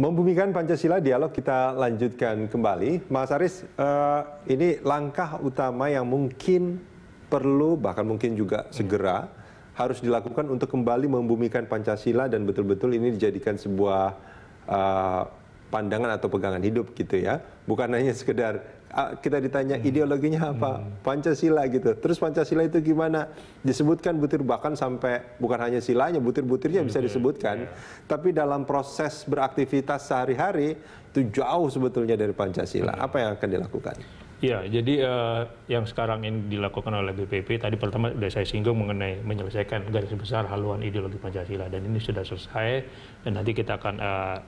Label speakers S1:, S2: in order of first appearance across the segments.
S1: Membumikan Pancasila dialog kita lanjutkan kembali. Mas Aris, uh, ini langkah utama yang mungkin perlu bahkan mungkin juga segera hmm. harus dilakukan untuk kembali membumikan Pancasila dan betul-betul ini dijadikan sebuah uh, pandangan atau pegangan hidup gitu ya. Bukan hanya sekedar ah, kita ditanya hmm. ideologinya apa hmm. Pancasila gitu. Terus Pancasila itu gimana? Disebutkan butir bahkan sampai bukan hanya silanya, butir-butirnya bisa hmm. disebutkan. Yeah. Tapi dalam proses beraktivitas sehari-hari itu jauh sebetulnya dari Pancasila. Hmm. Apa yang akan dilakukan?
S2: Ya, jadi uh, yang sekarang ini dilakukan oleh BPP tadi pertama sudah saya singgung mengenai menyelesaikan garis besar haluan ideologi Pancasila dan ini sudah selesai dan nanti kita akan uh,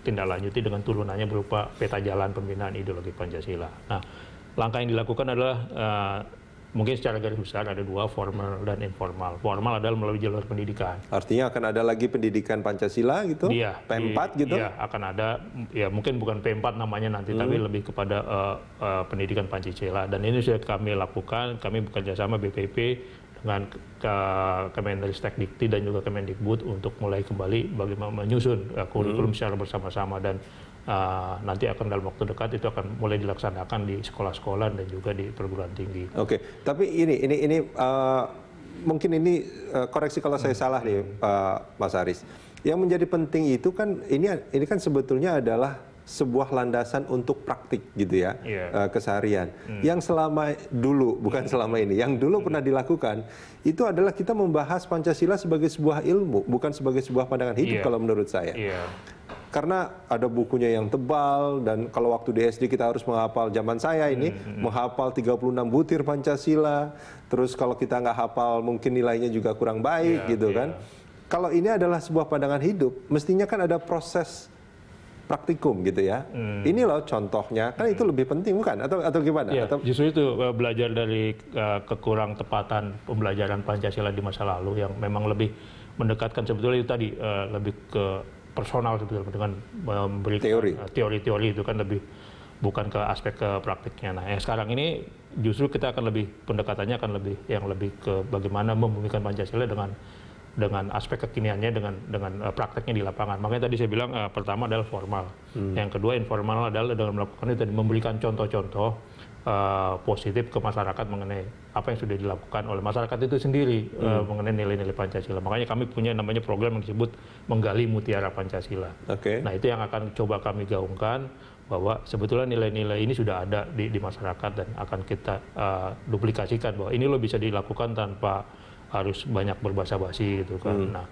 S2: Tindak lanjuti dengan turunannya berupa peta jalan pembinaan ideologi Pancasila. Nah, langkah yang dilakukan adalah uh, mungkin secara garis besar ada dua formal dan informal. Formal adalah melalui jalur pendidikan.
S1: Artinya akan ada lagi pendidikan Pancasila gitu? Iya. P4 di, gitu? Iya,
S2: akan ada ya mungkin bukan P4 namanya nanti hmm. tapi lebih kepada uh, uh, pendidikan Pancasila dan ini sudah kami lakukan, kami bekerja sama BPP dengan ke Kemenristek Dikti dan juga Kemendikbud untuk mulai kembali bagaimana menyusun uh, kurikulum hmm. secara bersama-sama dan uh, nanti akan dalam waktu dekat itu akan mulai dilaksanakan di sekolah-sekolah dan juga di perguruan tinggi.
S1: Oke, okay. tapi ini ini ini uh, mungkin ini uh, koreksi kalau hmm. saya salah nih uh, Mas Aris. Yang menjadi penting itu kan ini ini kan sebetulnya adalah sebuah landasan untuk praktik gitu ya yeah. Iya. uh, keseharian hmm. yang selama dulu bukan hmm. selama ini yang dulu hmm. pernah dilakukan itu adalah kita membahas Pancasila sebagai sebuah ilmu bukan sebagai sebuah pandangan hidup yeah. kalau menurut saya yeah karena ada bukunya yang tebal dan kalau waktu di SD kita harus menghafal zaman saya ini menghapal hmm, hmm. menghafal 36 butir Pancasila terus kalau kita nggak hafal mungkin nilainya juga kurang baik yeah, gitu yeah. kan kalau ini adalah sebuah pandangan hidup mestinya kan ada proses praktikum gitu ya. Hmm. Ini loh contohnya, kan hmm. itu lebih penting bukan? Atau atau gimana? Ya, atau...
S2: Justru itu eh, belajar dari uh, kekurang tepatan pembelajaran Pancasila di masa lalu yang memang lebih mendekatkan sebetulnya itu tadi uh, lebih ke personal sebetulnya dengan memberi teori teori-teori itu kan lebih bukan ke aspek ke praktiknya. Nah, yang sekarang ini justru kita akan lebih pendekatannya akan lebih yang lebih ke bagaimana membumikan Pancasila dengan dengan aspek kekiniannya dengan dengan uh, prakteknya di lapangan. Makanya tadi saya bilang uh, pertama adalah formal, hmm. yang kedua informal adalah dengan melakukan itu dan memberikan contoh-contoh uh, positif ke masyarakat mengenai apa yang sudah dilakukan oleh masyarakat itu sendiri hmm. uh, mengenai nilai-nilai Pancasila. Makanya kami punya namanya program yang disebut menggali mutiara Pancasila. Okay. Nah itu yang akan coba kami gaungkan bahwa sebetulnya nilai-nilai ini sudah ada di, di masyarakat dan akan kita uh, duplikasikan bahwa ini lo bisa dilakukan tanpa harus banyak berbahasa basi gitu kan. Hmm. Nah,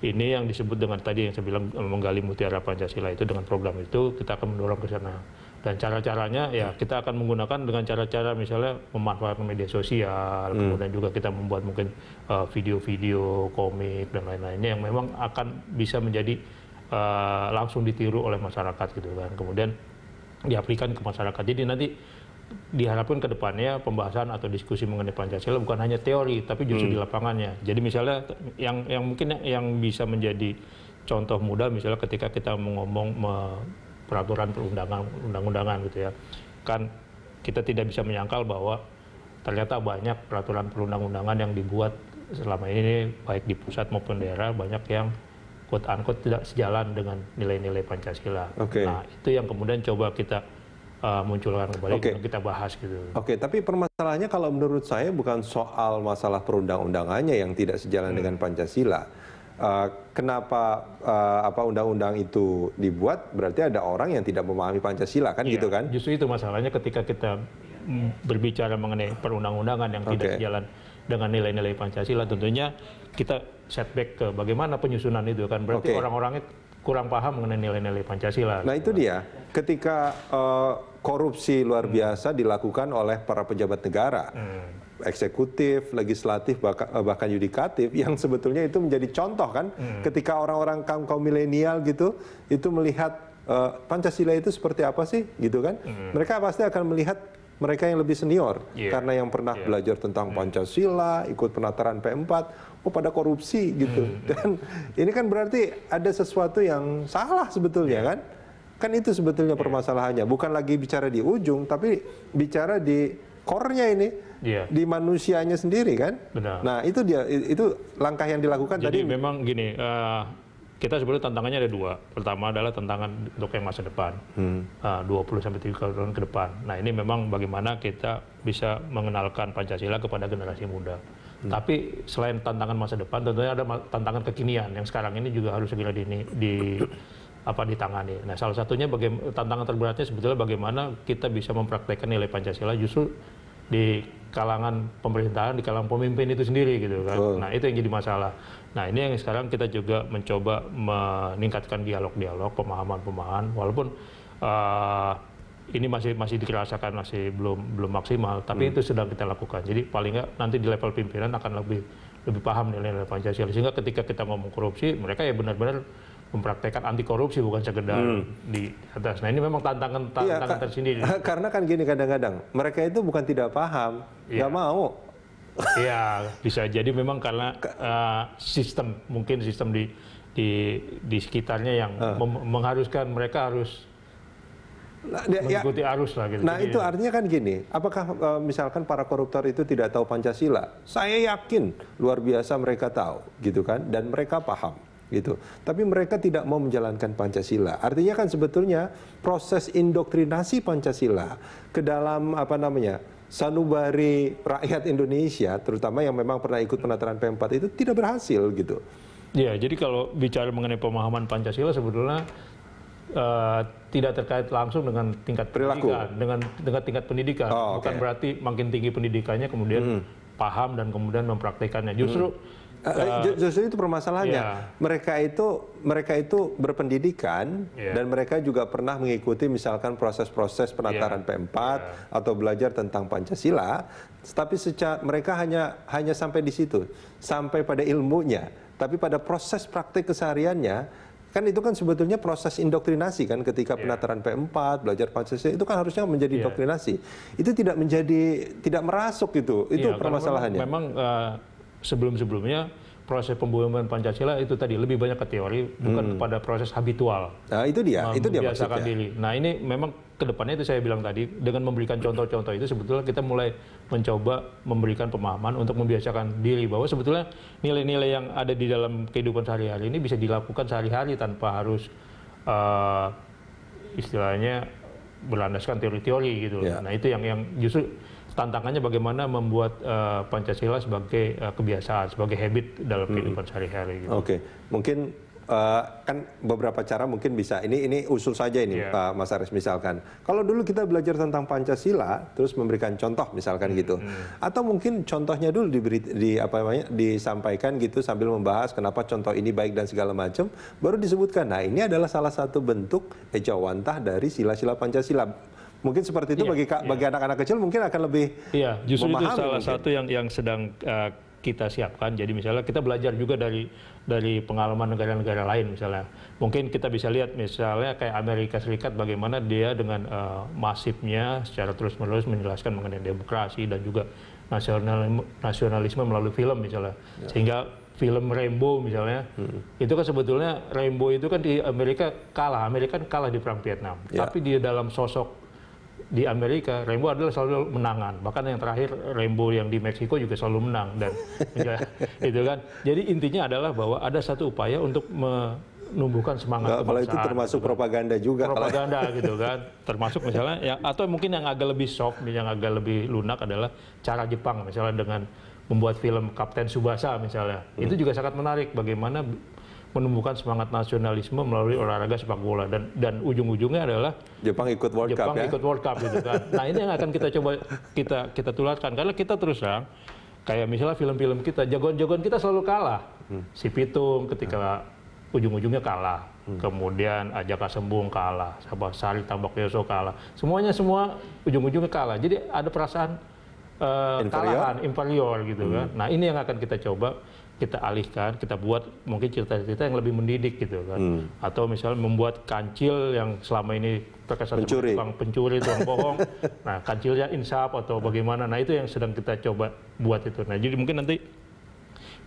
S2: ini yang disebut dengan tadi yang saya bilang eh, menggali mutiara Pancasila itu dengan program itu kita akan mendorong ke sana. Dan cara-caranya ya hmm. kita akan menggunakan dengan cara-cara misalnya memanfaatkan media sosial, hmm. kemudian juga kita membuat mungkin eh, video-video, uh, komik dan lain-lainnya yang memang akan bisa menjadi uh, langsung ditiru oleh masyarakat gitu kan. Kemudian diaplikan ke masyarakat. Jadi nanti diharapkan ke depannya pembahasan atau diskusi mengenai Pancasila bukan hanya teori tapi justru hmm. di lapangannya. Jadi misalnya yang yang mungkin yang bisa menjadi contoh mudah misalnya ketika kita mengomong me, peraturan perundangan undang-undangan gitu ya. Kan kita tidak bisa menyangkal bahwa ternyata banyak peraturan perundang-undangan yang dibuat selama ini baik di pusat maupun daerah banyak yang quote unquote tidak sejalan dengan nilai-nilai Pancasila. Okay. Nah, itu yang kemudian coba kita uh, munculkan kembali okay. Gitu, kita bahas gitu.
S1: Oke, okay, tapi permasalahannya kalau menurut saya bukan soal masalah perundang-undangannya yang tidak sejalan hmm. dengan Pancasila. Uh, kenapa uh, apa undang-undang itu dibuat? Berarti ada orang yang tidak memahami Pancasila kan yeah, gitu kan? Justru
S2: itu masalahnya ketika kita berbicara mengenai perundang-undangan yang okay. tidak sejalan dengan nilai-nilai Pancasila tentunya kita setback ke bagaimana penyusunan itu kan berarti orang orang itu kurang paham mengenai nilai-nilai
S1: Pancasila. Nah itu dia, ketika uh, korupsi luar hmm. biasa dilakukan oleh para pejabat negara, hmm. eksekutif, legislatif, bahkan, bahkan yudikatif, yang sebetulnya itu menjadi contoh kan, hmm. ketika orang-orang kaum kaum milenial gitu, itu melihat uh, Pancasila itu seperti apa sih gitu kan, hmm. mereka pasti akan melihat mereka yang lebih senior yeah. karena yang pernah yeah. belajar tentang hmm. Pancasila, ikut penataran P4, oh pada korupsi gitu. Mm. Dan ini kan berarti ada sesuatu yang salah sebetulnya yeah. kan? Kan itu sebetulnya yeah. permasalahannya, bukan lagi bicara di ujung tapi bicara di core ini. Yeah. di manusianya sendiri kan, Benar. nah itu dia itu langkah yang dilakukan Jadi tadi. Jadi
S2: memang gini, uh, kita sebenarnya tantangannya ada dua. Pertama adalah tantangan untuk yang masa depan, hmm. Ah, uh, 20 sampai 30 tahun ke depan. Nah ini memang bagaimana kita bisa mengenalkan Pancasila kepada generasi muda. Hmm. Tapi selain tantangan masa depan, tentunya ada tantangan kekinian yang sekarang ini juga harus segera di, di apa ditangani. Nah salah satunya tantangan terberatnya sebetulnya bagaimana kita bisa mempraktekkan nilai Pancasila justru di kalangan pemerintahan, di kalangan pemimpin itu sendiri gitu kan. Oh. Nah, itu yang jadi masalah. Nah, ini yang sekarang kita juga mencoba meningkatkan dialog-dialog, pemahaman-pemahaman walaupun uh, ini masih masih dirasakan masih belum belum maksimal, tapi hmm. itu sedang kita lakukan. Jadi paling nggak nanti di level pimpinan akan lebih lebih paham nilai-nilai Pancasila sehingga ketika kita ngomong korupsi, mereka ya benar-benar mempraktekkan anti korupsi bukan sekedar hmm. di atas. Nah ini memang tantangan iya, tantangan ya, tersendiri.
S1: Karena kan gini kadang-kadang mereka itu bukan tidak paham, ya. mau. Iya
S2: bisa jadi memang karena uh, sistem mungkin sistem di di di sekitarnya yang uh. mengharuskan mereka harus
S1: Nah, ya. mengikuti ya,
S2: arus lah gitu. Nah itu ya.
S1: artinya kan gini, apakah uh, misalkan para koruptor itu tidak tahu Pancasila? Saya yakin luar biasa mereka tahu, gitu kan, dan mereka paham gitu. Tapi mereka tidak mau menjalankan Pancasila. Artinya kan sebetulnya proses indoktrinasi Pancasila ke dalam apa namanya? sanubari rakyat Indonesia terutama yang memang pernah ikut penataran P4 itu tidak berhasil gitu.
S2: Ya, jadi kalau bicara mengenai pemahaman Pancasila sebetulnya uh, tidak terkait langsung dengan tingkat perilaku pendidikan, dengan dengan tingkat pendidikan. Oh, okay. Bukan berarti makin tinggi pendidikannya kemudian hmm. paham dan kemudian mempraktikannya. Justru hmm Uh,
S1: Justru itu permasalahannya. Yeah. Mereka itu mereka itu berpendidikan yeah. dan mereka juga pernah mengikuti misalkan proses-proses penataran yeah. P4 yeah. atau belajar tentang Pancasila, tapi secara mereka hanya hanya sampai di situ, sampai pada ilmunya, tapi pada proses praktik kesehariannya kan itu kan sebetulnya proses indoktrinasi kan ketika yeah. penataran P4 belajar Pancasila itu kan harusnya menjadi yeah. itu tidak menjadi tidak merasuk gitu itu yeah, iya, permasalahannya memang
S2: uh, sebelum-sebelumnya proses pembuangan Pancasila itu tadi lebih banyak ke teori hmm. bukan kepada proses habitual. Nah, itu dia, itu dia maksudnya. diri. Nah, ini memang ke depannya itu saya bilang tadi dengan memberikan contoh-contoh itu sebetulnya kita mulai mencoba memberikan pemahaman untuk membiasakan diri bahwa sebetulnya nilai-nilai yang ada di dalam kehidupan sehari-hari ini bisa dilakukan sehari-hari tanpa harus uh, istilahnya berlandaskan teori-teori gitu. Yeah. Ya. Nah, itu yang yang justru tantangannya bagaimana membuat uh, Pancasila sebagai uh, kebiasaan, sebagai habit dalam hmm. kehidupan
S1: hmm. sehari-hari. Gitu. Oke, okay. mungkin uh, kan beberapa cara mungkin bisa. Ini ini usul saja ini yeah. Pak Mas Aris misalkan. Kalau dulu kita belajar tentang Pancasila terus memberikan contoh misalkan gitu. hmm. gitu. Atau mungkin contohnya dulu diberi di apa namanya disampaikan gitu sambil membahas kenapa contoh ini baik dan segala macam baru disebutkan. Nah, ini adalah salah satu bentuk ejawantah dari sila-sila Pancasila Mungkin seperti itu ya, bagi ya. bagi anak-anak kecil mungkin akan lebih
S2: Iya, justru memahami itu salah mungkin. satu yang yang sedang uh, kita siapkan. Jadi misalnya kita belajar juga dari dari pengalaman negara-negara lain misalnya. Mungkin kita bisa lihat misalnya kayak Amerika Serikat bagaimana dia dengan uh, masifnya secara terus-menerus menjelaskan mengenai demokrasi dan juga nasional nasionalisme melalui film misalnya. Ya. Sehingga film Rainbow misalnya, hmm. itu kan sebetulnya Rainbow itu kan di Amerika kalah, Amerika kan kalah di perang Vietnam. Ya. Tapi dia dalam sosok di Amerika Rembo adalah selalu menangan bahkan yang terakhir Rembo yang di Meksiko juga selalu menang dan itu kan jadi intinya adalah bahwa ada satu upaya untuk menumbuhkan semangat Nggak, Kalau itu termasuk
S1: gitu kan. propaganda juga. Propaganda kalau... gitu
S2: kan. Termasuk misalnya, ya, atau mungkin yang agak lebih soft, yang agak lebih lunak adalah cara Jepang misalnya dengan membuat film Kapten Subasa misalnya. Hmm. Itu juga sangat menarik bagaimana menumbuhkan semangat nasionalisme melalui olahraga sepak bola dan dan
S1: ujung-ujungnya adalah Jepang ikut World Jepang Cup Jepang ya? ikut
S2: World Cup gitu kan. nah, ini yang akan kita coba kita kita tularkan karena kita terus terang kayak misalnya film-film kita jagoan-jagoan kita selalu kalah. Hmm. Si Pitung ketika ujung-ujungnya kalah. Hmm. Kemudian Ajaka Sembung kalah, Sabah Sari Tambak Yoso kalah. Semuanya semua ujung-ujungnya kalah. Jadi ada perasaan uh, kalahan inferior gitu kan. hmm. kan. Nah ini yang akan kita coba kita alihkan, kita buat mungkin cerita-cerita yang lebih mendidik gitu kan. Hmm. Atau misalnya membuat kancil yang selama ini terkesan pencuri. tukang pencuri, tukang bohong. nah, kancilnya insaf atau bagaimana. Nah, itu yang sedang kita coba buat itu. Nah, jadi mungkin nanti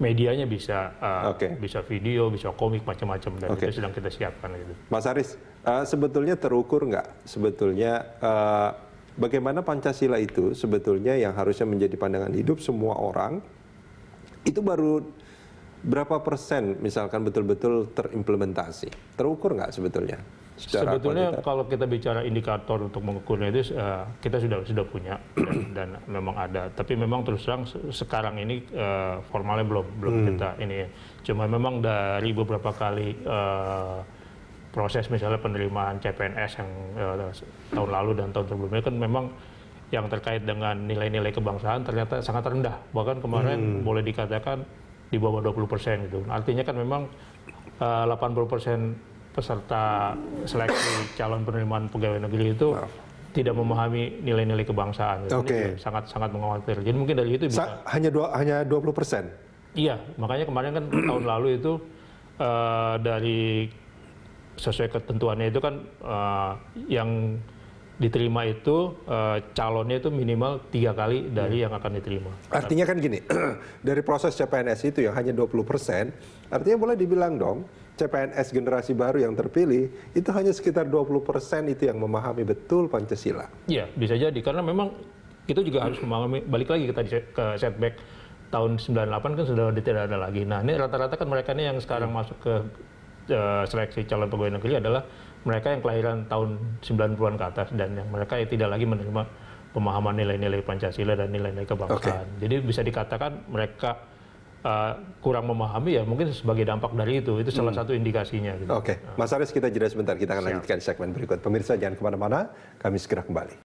S2: medianya bisa uh, eh, okay. bisa video, bisa komik macam-macam dan okay. itu sedang kita siapkan gitu.
S1: Mas Aris, uh, sebetulnya terukur nggak sebetulnya uh, bagaimana Pancasila itu sebetulnya yang harusnya menjadi pandangan hidup semua orang itu baru berapa persen misalkan betul-betul terimplementasi terukur nggak sebetulnya sebetulnya
S2: kualitas. kalau kita bicara indikator untuk mengukurnya itu eh, kita sudah sudah punya dan, memang ada tapi memang terus terang sekarang ini eh, formalnya belum belum hmm. kita ini cuma memang dari beberapa kali eh, proses misalnya penerimaan CPNS yang uh, tahun lalu dan tahun sebelumnya kan memang yang terkait dengan nilai-nilai kebangsaan ternyata sangat rendah. Bahkan kemarin hmm. boleh dikatakan di bawah 20 persen gitu. Artinya kan memang eh, uh, 80 persen peserta seleksi calon penerimaan pegawai negeri itu wow. tidak memahami nilai-nilai kebangsaan. Gitu. Okay. sangat sangat mengkhawatirkan. Jadi mungkin dari itu bisa. Sa
S1: hanya dua, hanya 20 persen.
S2: Iya, makanya kemarin kan tahun lalu itu uh, dari sesuai ketentuannya itu kan uh, yang diterima itu uh, calonnya itu minimal tiga kali dari hmm. yang akan diterima. Artinya
S1: kan gini, dari proses CPNS itu yang hanya 20 persen, artinya boleh dibilang dong, CPNS generasi baru yang terpilih itu hanya sekitar 20 persen itu yang memahami betul Pancasila.
S2: Iya, bisa jadi karena memang itu juga harus memahami balik lagi kita ke setback tahun 98 kan sudah tidak ada lagi. Nah, ini rata-rata kan mereka ini yang sekarang iya. masuk ke uh, seleksi calon pegawai negeri adalah mereka yang kelahiran tahun 90-an ke atas dan yang mereka tidak lagi menerima pemahaman nilai-nilai Pancasila dan nilai-nilai kebangsaan. Okay. Jadi bisa dikatakan mereka uh, kurang memahami ya mungkin sebagai dampak dari itu. Itu salah hmm. satu indikasinya. Gitu.
S1: Oke, okay. Nah. Mas Aris kita jeda sebentar. Kita akan Siap. lanjutkan segmen berikut. Pemirsa jangan kemana-mana, kami segera kembali.